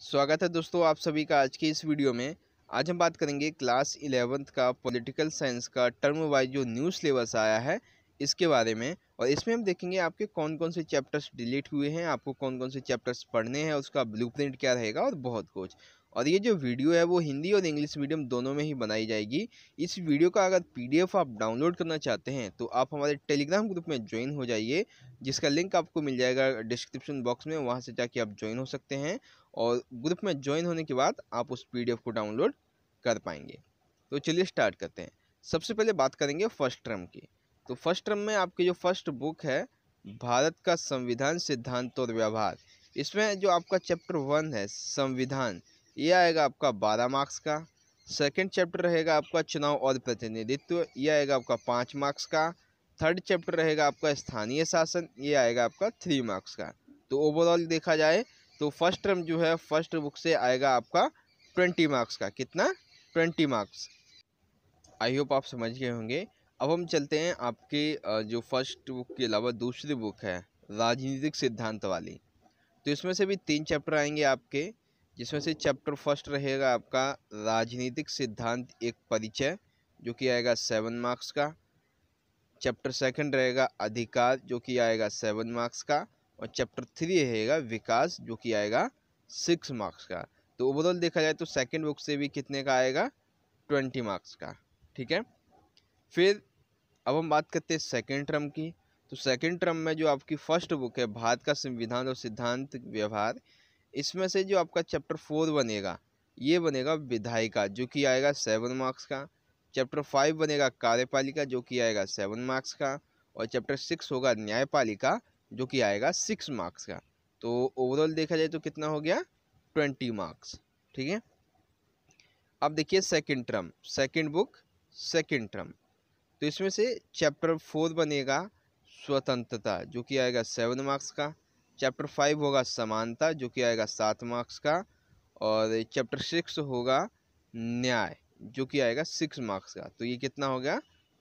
स्वागत है दोस्तों आप सभी का आज के इस वीडियो में आज हम बात करेंगे क्लास इलेवंथ का पॉलिटिकल साइंस का टर्म वाइज जो न्यू सिलेबस आया है इसके बारे में और इसमें हम देखेंगे आपके कौन कौन से चैप्टर्स डिलीट हुए हैं आपको कौन कौन से चैप्टर्स पढ़ने हैं उसका ब्लूप्रिंट क्या रहेगा और बहुत कुछ और ये जो वीडियो है वो हिंदी और इंग्लिश मीडियम दोनों में ही बनाई जाएगी इस वीडियो का अगर पीडीएफ आप डाउनलोड करना चाहते हैं तो आप हमारे टेलीग्राम ग्रुप में ज्वाइन हो जाइए जिसका लिंक आपको मिल जाएगा डिस्क्रिप्शन बॉक्स में वहाँ से जाके आप ज्वाइन हो सकते हैं और ग्रुप में ज्वाइन होने के बाद आप उस पी को डाउनलोड कर पाएंगे तो चलिए स्टार्ट करते हैं सबसे पहले बात करेंगे फर्स्ट टर्म की तो फर्स्ट टर्म में आपकी जो फर्स्ट बुक है भारत का संविधान सिद्धांत और व्यवहार इसमें जो आपका चैप्टर वन है संविधान ये आएगा आपका बारह मार्क्स का सेकेंड चैप्टर रहेगा आपका चुनाव और प्रतिनिधित्व ये आएगा आपका पाँच मार्क्स का थर्ड चैप्टर रहेगा आपका स्थानीय शासन ये आएगा आपका थ्री मार्क्स का तो ओवरऑल देखा जाए तो फर्स्ट टर्म जो है फर्स्ट बुक से आएगा आपका ट्वेंटी मार्क्स का कितना ट्वेंटी मार्क्स आई होप आप समझ गए होंगे अब हम चलते हैं आपके जो फर्स्ट बुक के अलावा दूसरी बुक है राजनीतिक सिद्धांत वाली तो इसमें से भी तीन चैप्टर आएंगे आपके जिसमें से चैप्टर फर्स्ट रहेगा आपका राजनीतिक सिद्धांत एक परिचय जो कि आएगा सेवन मार्क्स का चैप्टर सेकंड रहेगा अधिकार जो कि आएगा सेवन मार्क्स का और चैप्टर थ्री रहेगा विकास जो कि आएगा सिक्स मार्क्स का तो ओवरऑल देखा जाए तो सेकंड बुक से भी कितने का आएगा ट्वेंटी मार्क्स का ठीक है फिर अब हम बात करते हैं सेकेंड टर्म की तो सेकेंड टर्म में जो आपकी फर्स्ट बुक है भारत का संविधान और सिद्धांत व्यवहार इसमें से जो आपका चैप्टर फोर बनेगा ये बनेगा विधायिका जो कि आएगा सेवन मार्क्स का चैप्टर फाइव बनेगा कार्यपालिका जो कि आएगा सेवन मार्क्स का और चैप्टर सिक्स होगा न्यायपालिका जो कि आएगा सिक्स मार्क्स का तो ओवरऑल देखा जाए तो कितना हो गया ट्वेंटी मार्क्स ठीक है अब देखिए second term second book second term तो इसमें से चैप्टर फोर बनेगा स्वतंत्रता जो कि आएगा सेवन मार्क्स का चैप्टर फाइव होगा समानता जो कि आएगा सात मार्क्स का और चैप्टर सिक्स होगा न्याय जो कि आएगा सिक्स मार्क्स का तो ये कितना हो गया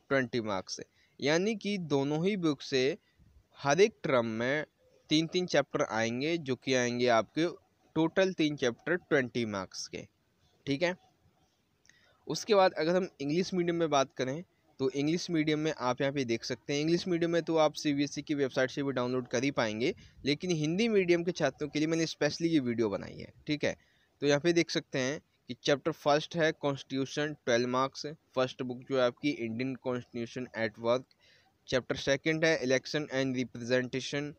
ट्वेंटी मार्क्स यानी कि दोनों ही बुक से हर एक ट्रम में तीन तीन चैप्टर आएंगे जो कि आएंगे आपके टोटल तीन चैप्टर ट्वेंटी मार्क्स के ठीक है उसके बाद अगर हम इंग्लिश मीडियम में बात करें तो इंग्लिश मीडियम में आप यहाँ पे देख सकते हैं इंग्लिश मीडियम में तो आप सी e की वेबसाइट से भी डाउनलोड कर ही पाएंगे लेकिन हिंदी मीडियम के छात्रों के लिए मैंने स्पेशली ये वीडियो बनाई है ठीक है तो यहाँ पे देख सकते हैं कि चैप्टर फर्स्ट है constitution twelve marks first book जो है आपकी Indian constitution at work chapter second है election and representation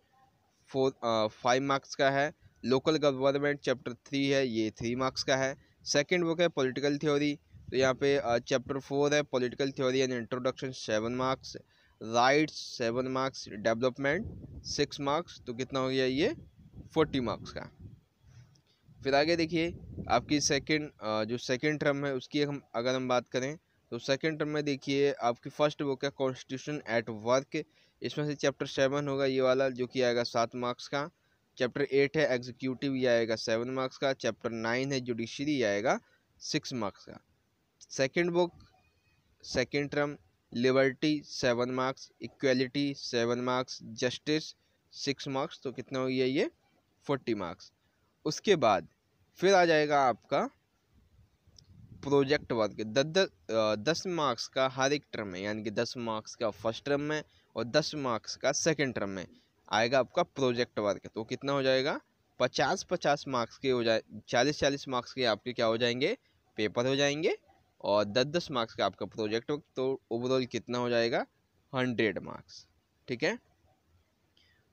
four five marks का है लोकल गवर्नमेंट चैप्टर थ्री है ये थ्री मार्क्स का है सेकेंड बुक है पोलिटिकल थ्योरी तो यहाँ पे चैप्टर फोर है political theory and introduction seven marks rights seven marks development six marks तो कितना हो गया ये फोर्टी मार्क्स का फिर आगे देखिए आपकी सेकंड जो सेकंड टर्म है उसकी हम अगर हम बात करें तो सेकंड टर्म में देखिए आपकी फर्स्ट बुक है कॉन्स्टिट्यूशन एट वर्क इसमें से चैप्टर सेवन होगा ये वाला जो कि आएगा सात मार्क्स का चैप्टर एट है एग्जीक्यूटिव ये आएगा सेवन मार्क्स का चैप्टर नाइन है जुडिशरी आएगा सिक्स मार्क्स का second book second term liberty seven marks equality seven marks justice six marks तो कितना हो गया ये फोर्टी मार्क्स उसके बाद फिर आ जाएगा आपका प्रोजेक्ट वर्क दस दस दस मार्क्स का हर एक टर्म है यानी कि दस मार्क्स का फर्स्ट टर्म में और दस मार्क्स का सेकेंड टर्म में आएगा आपका प्रोजेक्ट वर्क तो कितना हो जाएगा पचास पचास मार्क्स के हो जाए चालीस चालीस मार्क्स के आपके क्या हो जाएंगे पेपर हो जाएंगे और दस दस मार्क्स का आपका प्रोजेक्ट हो तो ओवरऑल कितना हो जाएगा हंड्रेड मार्क्स ठीक है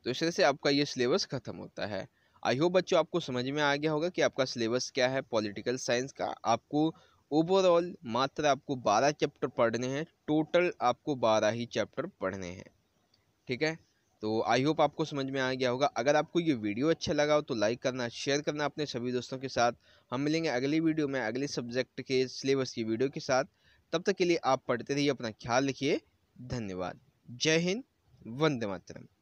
तो इस तरह से आपका ये सिलेबस ख़त्म होता है आई होप बच्चों आपको समझ में आ गया होगा कि आपका सिलेबस क्या है पॉलिटिकल साइंस का आपको ओवरऑल मात्र आपको बारह चैप्टर पढ़ने हैं टोटल आपको बारह ही चैप्टर पढ़ने हैं ठीक है तो आई होप आपको समझ में आ गया होगा अगर आपको ये वीडियो अच्छा लगा हो तो लाइक करना शेयर करना अपने सभी दोस्तों के साथ हम मिलेंगे अगली वीडियो में अगले सब्जेक्ट के सिलेबस की वीडियो के साथ तब तक के लिए आप पढ़ते रहिए अपना ख्याल रखिए धन्यवाद जय हिंद वंदे मातरम